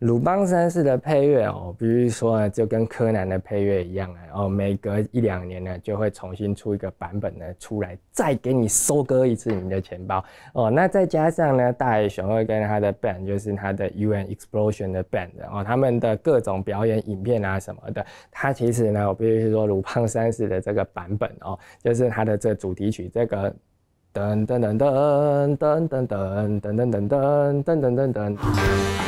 鲁邦三世的配乐哦，比如说呢，就跟柯南的配乐一样啊，哦，每隔一两年呢，就会重新出一个版本呢出来，再给你收割一次你的钱包哦。那再加上呢，大雄二跟他的 band 就是他的 UN Explosion 的 band，哦，他们的各种表演影片啊什么的，他其实呢，我必须说鲁邦三世的这个版本哦，就是它的这主题曲这个噔噔噔噔噔噔噔噔噔噔噔噔噔。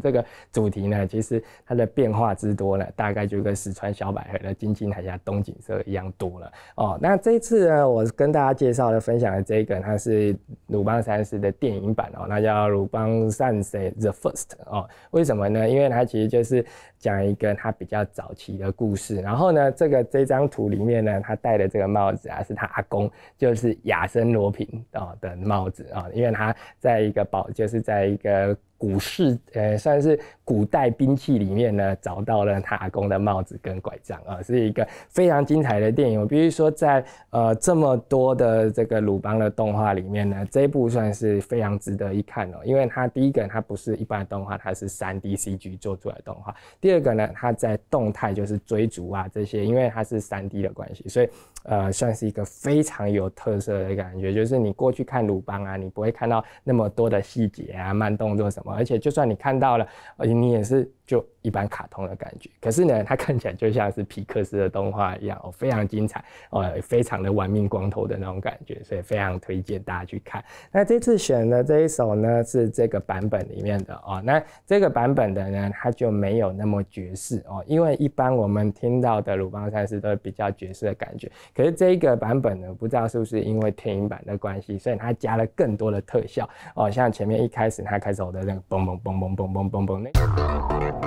这个主题呢，其实它的变化之多呢，大概就跟四川小百合的金鸡海峡东景色一样多了哦。那这次呢，我跟大家介绍的、分享的这个，它是鲁邦三世的电影版哦，那叫鲁邦三世 The First 哦。为什么呢？因为它其实就是。讲一个他比较早期的故事，然后呢，这个这张图里面呢，他戴的这个帽子啊，是他阿公，就是亚森罗品啊的帽子啊，因为他在一个宝，就是在一个古式，呃，算是古代兵器里面呢，找到了他阿公的帽子跟拐杖啊，是一个非常精彩的电影。我必须说在呃这么多的这个鲁邦的动画里面呢，这部算是非常值得一看哦，因为他第一个，他不是一般的动画，他是三 D CG 做出来的动画。第二个呢，它在动态就是追逐啊这些，因为它是三 D 的关系，所以呃算是一个非常有特色的感觉。就是你过去看鲁邦啊，你不会看到那么多的细节啊、慢动作什么，而且就算你看到了，而且你也是。就一般卡通的感觉，可是呢，它看起来就像是皮克斯的动画一样哦，非常精彩哦，非常的玩命光头的那种感觉，所以非常推荐大家去看。那这次选的这一首呢，是这个版本里面的哦。那这个版本的呢，它就没有那么爵士哦，因为一般我们听到的鲁邦三世都是比较爵士的感觉，可是这一个版本呢，不知道是不是因为电影版的关系，所以它加了更多的特效哦，像前面一开始它开始我的那个嘣嘣嘣嘣嘣嘣嘣嘣。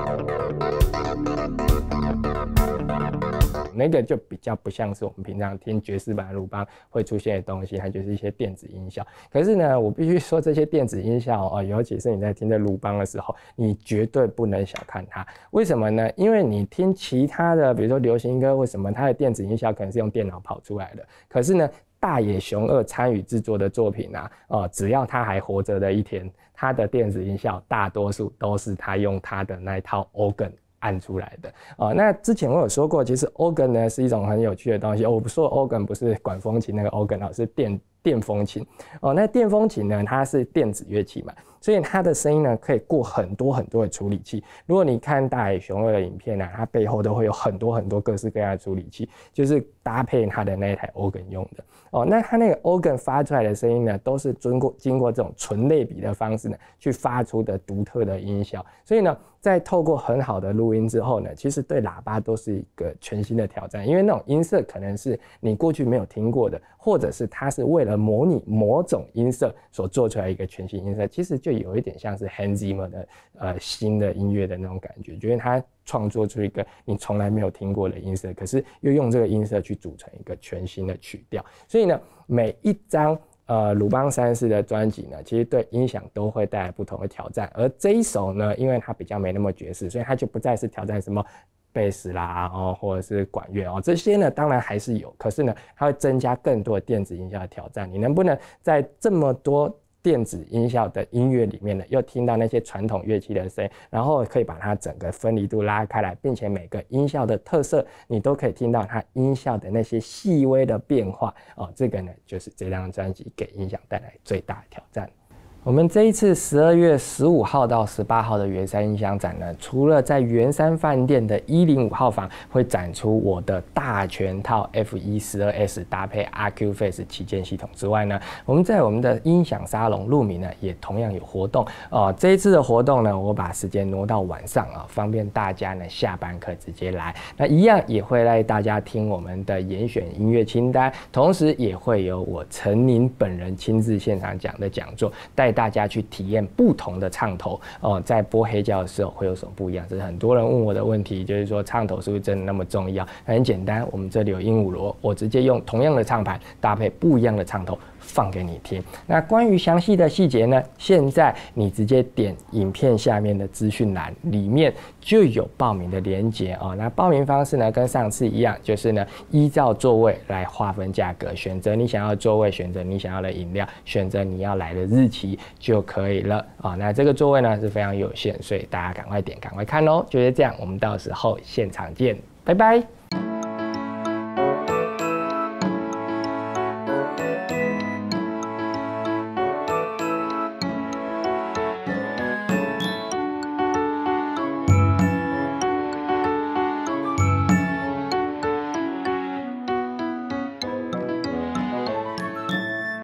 那个就比较不像是我们平常听爵士版鲁邦会出现的东西，它就是一些电子音效。可是呢，我必须说这些电子音效哦，尤其是你在听着鲁邦的时候，你绝对不能小看它。为什么呢？因为你听其他的，比如说流行歌，为什么它的电子音效可能是用电脑跑出来的？可是呢，大野熊二参与制作的作品啊，哦，只要他还活着的一天。他的电子音效大多数都是他用他的那一套 organ 按出来的哦。那之前我有说过，其实 organ 呢是一种很有趣的东西。我不说 organ 不是管风琴那个 organ 而是电电风琴。哦，那电风琴呢，它是电子乐器嘛。所以它的声音呢，可以过很多很多的处理器。如果你看大海雄二的影片呢，它背后都会有很多很多各式各样的处理器，就是搭配它的那一台 organ 用的。哦，那它那个 organ 发出来的声音呢，都是经过经过这种纯类比的方式呢，去发出的独特的音效。所以呢，在透过很好的录音之后呢，其实对喇叭都是一个全新的挑战，因为那种音色可能是你过去没有听过的，或者是它是为了模拟某种音色所做出来一个全新音色，其实就。有一点像是 Hans Zimmer 的呃新的音乐的那种感觉，觉得他创作出一个你从来没有听过的音色，可是又用这个音色去组成一个全新的曲调。所以呢，每一张呃鲁邦三世的专辑呢，其实对音响都会带来不同的挑战。而这一首呢，因为它比较没那么爵士，所以它就不再是挑战什么贝斯啦哦，或者是管乐哦这些呢，当然还是有，可是呢，它会增加更多的电子音效的挑战。你能不能在这么多？电子音效的音乐里面呢，又听到那些传统乐器的声音，然后可以把它整个分离度拉开来，并且每个音效的特色，你都可以听到它音效的那些细微的变化哦。这个呢，就是这张专辑给音响带来最大挑战。我们这一次十二月十五号到十八号的圆山音响展呢，除了在圆山饭店的一零五号房会展出我的大全套 F 一十二 S 搭配 RQ Face 旗舰系统之外呢，我们在我们的音响沙龙露米呢也同样有活动哦。这一次的活动呢，我把时间挪到晚上啊，方便大家呢下班可直接来。那一样也会带大家听我们的严选音乐清单，同时也会有我陈宁本人亲自现场讲的讲座带。大家去体验不同的唱头哦，在播黑胶的时候会有什么不一样？这是很多人问我的问题，就是说唱头是不是真的那么重要？很简单，我们这里有鹦鹉螺，我直接用同样的唱盘搭配不一样的唱头放给你听。那关于详细的细节呢？现在你直接点影片下面的资讯栏，里面就有报名的链接哦。那报名方式呢，跟上次一样，就是呢依照座位来划分价格，选择你想要座位，选择你想要的饮料，选择你要来的日期。就可以了啊！那这个座位呢是非常有限，所以大家赶快点，赶快看哦。就是这样，我们到时候现场见，拜拜。